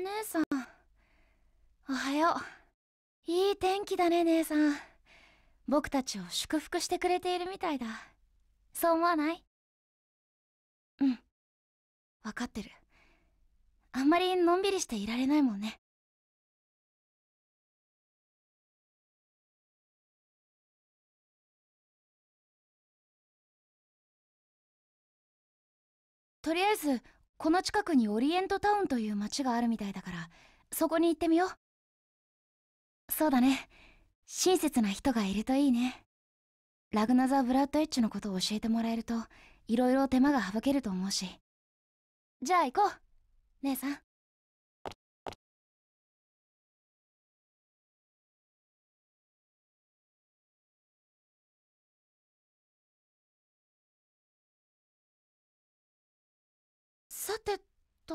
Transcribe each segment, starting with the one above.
姉さんおはよういい天気だね姉さん僕たちを祝福してくれているみたいだそう思わないうん分かってるあんまりのんびりしていられないもんねとりあえずこの近くにオリエントタウンという町があるみたいだからそこに行ってみようそうだね親切な人がいるといいねラグナザー・ブラッドエッジのことを教えてもらえるといろいろ手間が省けると思うしじゃあ行こう姉さんさてと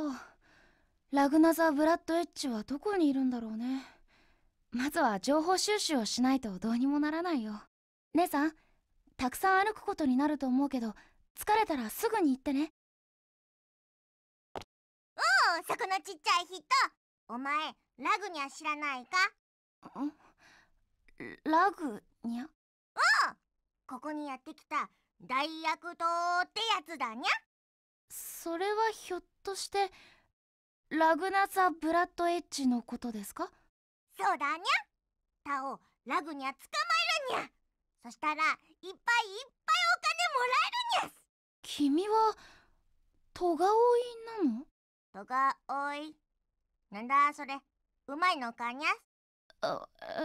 ラグナザブラッド・エッジはどこにいるんだろうねまずは情報収集をしないとどうにもならないよ姉さんたくさん歩くことになると思うけど疲れたらすぐに行ってねおおそこのちっちゃい人お前ラグニャ知らないかんラグニャおおここにやってきた大悪党ってやつだにゃそれはひょっとしてラグナザ・ブラッドエッジのことですかそうだにゃタオラグニャ捕まえるにゃそしたらいっぱいいっぱいお金もらえるにゃ君はトガオイなのトガオイなんだそれうまいのかにゃ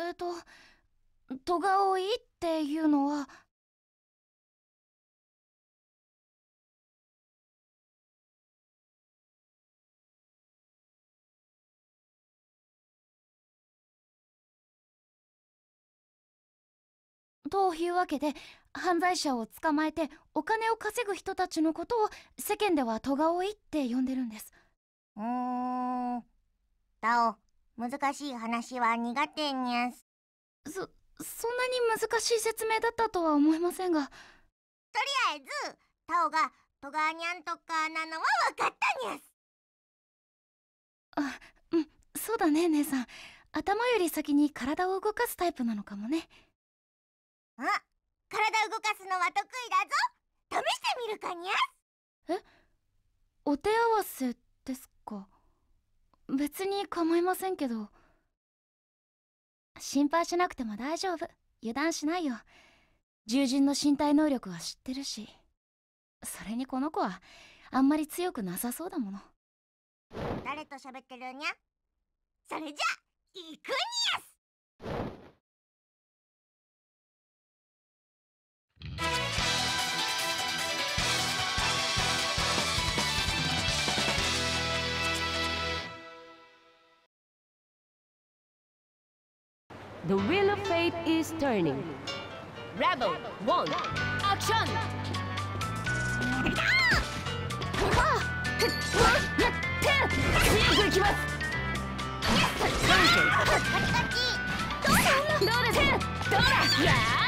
えっ、ー、とトガオイっていうのはというわけで犯罪者を捕まえてお金を稼ぐ人たちのことを世間では「トガオイ」って呼んでるんですうーんタオ難しい話は苦手にゃすそそんなに難しい説明だったとは思いませんがとりあえずタオが「トガニャンとか」なのは分かったにゃすあうんそうだね姉さん頭より先に体を動かすタイプなのかもね。あ体動かすのは得意だぞ試してみるかにゃえお手合わせですか別に構いませんけど心配しなくても大丈夫油断しないよ獣人の身体能力は知ってるしそれにこの子はあんまり強くなさそうだもの誰と喋ってるにゃそれじゃ行くにゃす The wheel of fate is turning. Rebel, one, action! Yes!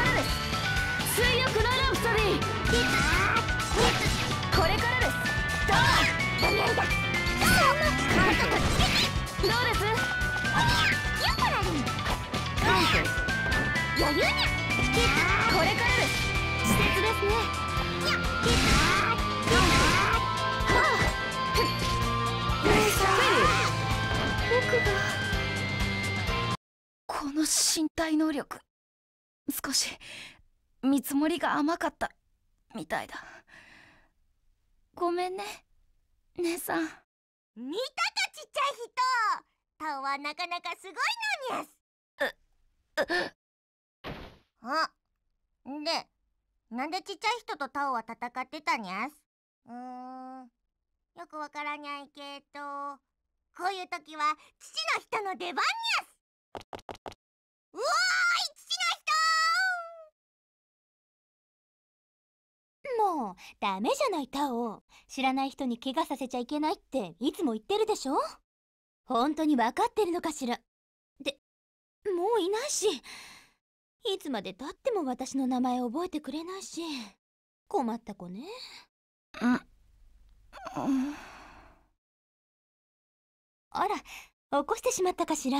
身体能力少し見積もりが甘かったみたいだごめんね姉さん見たかちっちゃい人タオはなかなかすごいのにゃすあでなんでちっちゃい人とタオは戦ってたにゃすうーんよくわからにゃいけどこういう時は父の人の出番にゃすおい父の人もうダメじゃないタオ知らない人に怪我させちゃいけないっていつも言ってるでしょ本当に分かってるのかしらでもういないしいつまでたっても私の名前覚えてくれないし困った子ねあら起こしてしまったかしら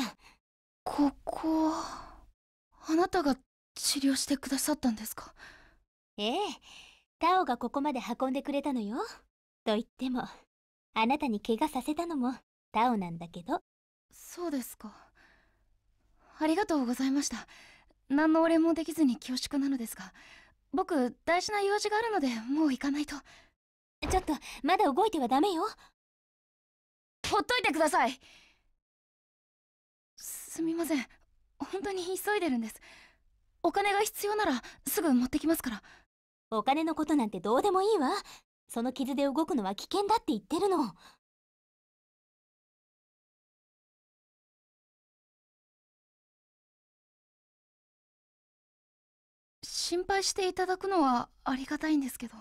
ここあなたが治療してくださったんですかええタオがここまで運んでくれたのよと言ってもあなたに怪我させたのもタオなんだけどそうですかありがとうございました何のお礼もできずに恐縮なのですが僕大事な用事があるのでもう行かないとちょっとまだ動いてはダメよほっといてくださいすみません本当に急いでるんですお金が必要ならすぐ持ってきますからお金のことなんてどうでもいいわその傷で動くのは危険だって言ってるの心配していただくのはありがたいんですけど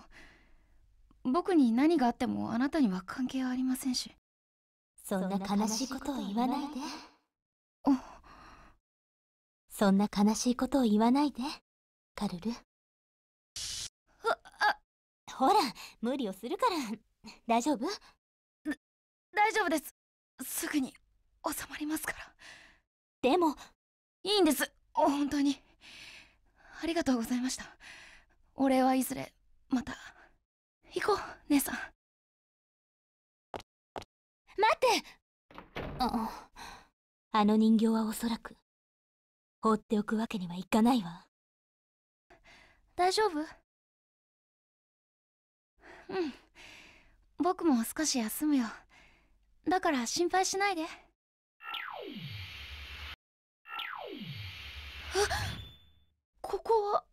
僕に何があってもあなたには関係ありませんしそんな悲しいことを言わないで。そんな悲しいことを言わないでカルルほら無理をするから大丈夫大丈夫ですすぐに収まりますからでもいいんです本当にありがとうございましたお礼はいずれまた行こう姉さん待ってあの人形はおそらく放っておくわけにはいかないわ大丈夫うん僕も少し休むよだから心配しないであここは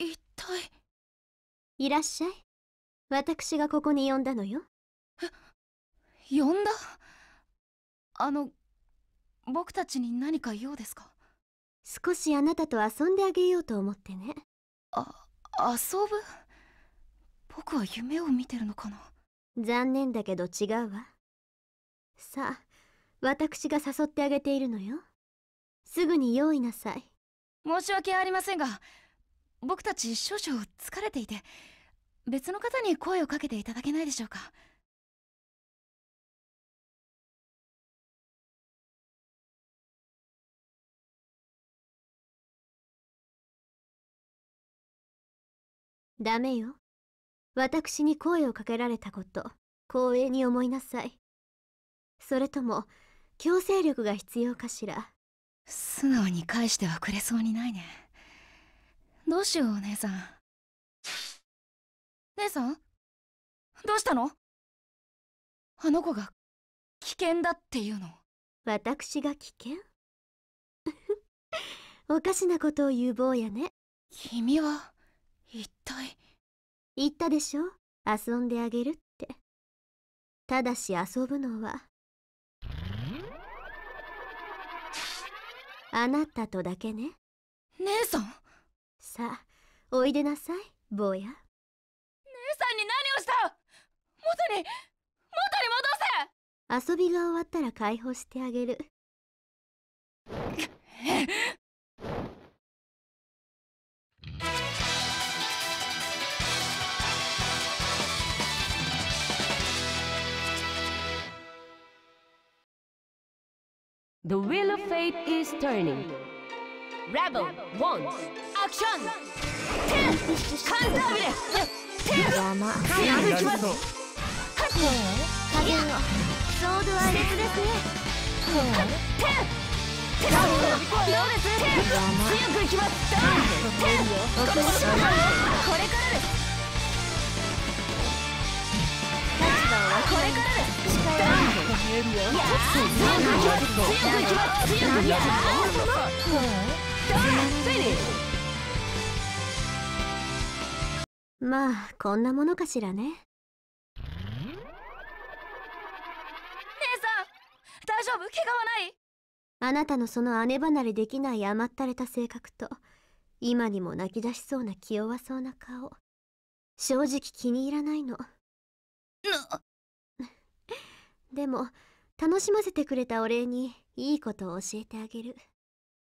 一体いらっしゃい私がここに呼んだのよ呼んだあの僕たちに何か用ですか少しあなたと遊んであげようと思ってねあ遊ぶ僕は夢を見てるのかな残念だけど違うわさあ私が誘ってあげているのよすぐに用意なさい申し訳ありませんが僕たち少々疲れていて別の方に声をかけていただけないでしょうかダメよ。私に声をかけられたこと、光栄に思いなさい。それとも、強制力が必要かしら。素直に返してはくれそうにないね。どうしよう、お姉さん。姉さんどうしたのあの子が危険だっていうの私が危険 おかしなことを言う坊やね君は一体言ったでしょ遊んであげるってただし遊ぶのはあなたとだけね姉さんさあおいでなさい坊や姉さんに何をした元に元に戻せ遊びが終わったら解放してあげる The wheel of fate is turning. Rebel wants action! カウンタービレ手を早く行きますはっ加減をソードアイですねはっ手手をどうです手強く行きますだ手これからですまあこんなものかしらね姉さん大丈夫怪我はないあなたのその姉離れできない甘ったれた性格と今にも泣き出しそうな気弱そうな顔正直気に入らないのでも楽しませてくれたお礼にいいことを教えてあげる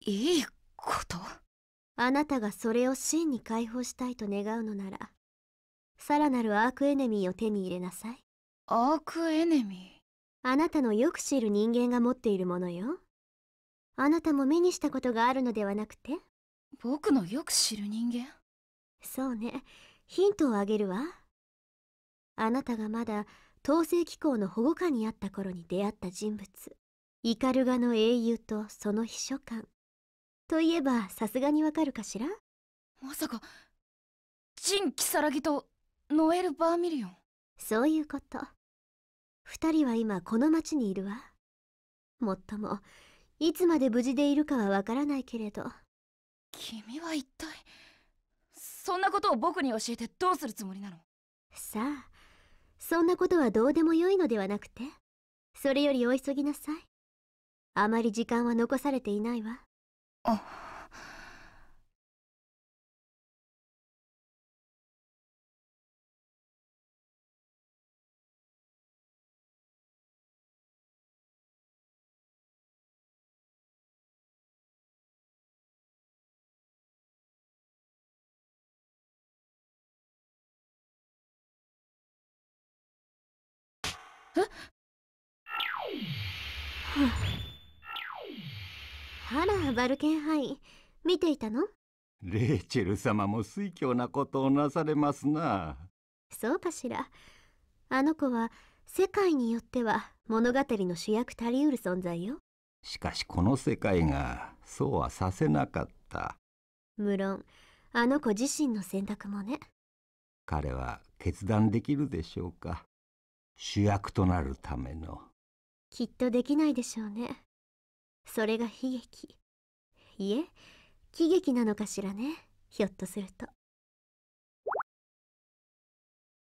いいことあなたがそれを真に解放したいと願うのならさらなるアークエネミーを手に入れなさいアークエネミーあなたのよく知る人間が持っているものよあなたも目にしたことがあるのではなくて僕のよく知る人間そうねヒントをあげるわあなたがまだ統制機構の保護下にあった頃に出会った人物イカルガの英雄とその秘書官といえばさすがにわかるかしらまさかジン・キサラギとノエル・バーミリオンそういうこと2人は今この町にいるわもっともいつまで無事でいるかはわからないけれど君は一体そんなことを僕に教えてどうするつもりなのさあそんなことはどうでもよいのではなくて、それよりお急ぎなさい。あまり時間は残されていないわ。あ はあらバルケンハイ見ていたのレーチェル様も水狂なことをなされますなそうかしらあの子は世界によっては物語の主役足りうる存在よしかしこの世界がそうはさせなかった無論あの子自身の選択もね彼は決断できるでしょうか主役となるためのきっとできないでしょうねそれが悲劇いえ喜劇なのかしらねひょっとすると